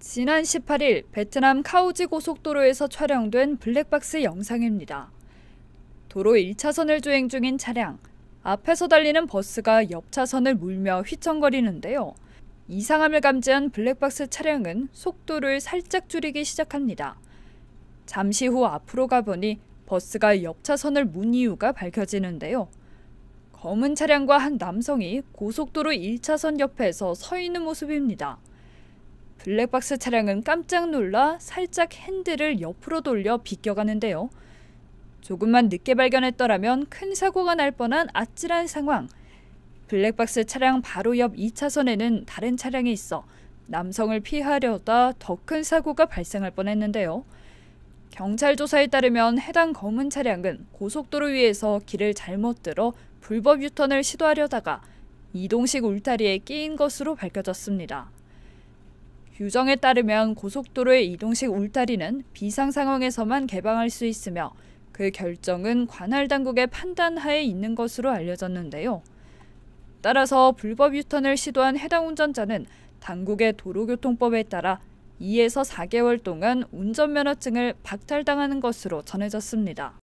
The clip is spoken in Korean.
지난 18일 베트남 카우지 고속도로에서 촬영된 블랙박스 영상입니다. 도로 1차선을 주행 중인 차량, 앞에서 달리는 버스가 옆 차선을 물며 휘청거리는데요. 이상함을 감지한 블랙박스 차량은 속도를 살짝 줄이기 시작합니다. 잠시 후 앞으로 가보니 버스가 옆 차선을 문 이유가 밝혀지는데요. 검은 차량과 한 남성이 고속도로 1차선 옆에서 서 있는 모습입니다. 블랙박스 차량은 깜짝 놀라 살짝 핸들을 옆으로 돌려 비껴가는데요. 조금만 늦게 발견했더라면 큰 사고가 날 뻔한 아찔한 상황. 블랙박스 차량 바로 옆 2차선에는 다른 차량이 있어 남성을 피하려다 더 큰 사고가 발생할 뻔했는데요. 경찰 조사에 따르면 해당 검은 차량은 고속도로 위에서 길을 잘못 들어 불법 유턴을 시도하려다가 이동식 울타리에 끼인 것으로 밝혀졌습니다. 규정에 따르면 고속도로의 이동식 울타리는 비상 상황에서만 개방할 수 있으며 그 결정은 관할 당국의 판단 하에 있는 것으로 알려졌는데요. 따라서 불법 유턴을 시도한 해당 운전자는 당국의 도로교통법에 따라 2에서 4개월 동안 운전면허증을 박탈당하는 것으로 전해졌습니다.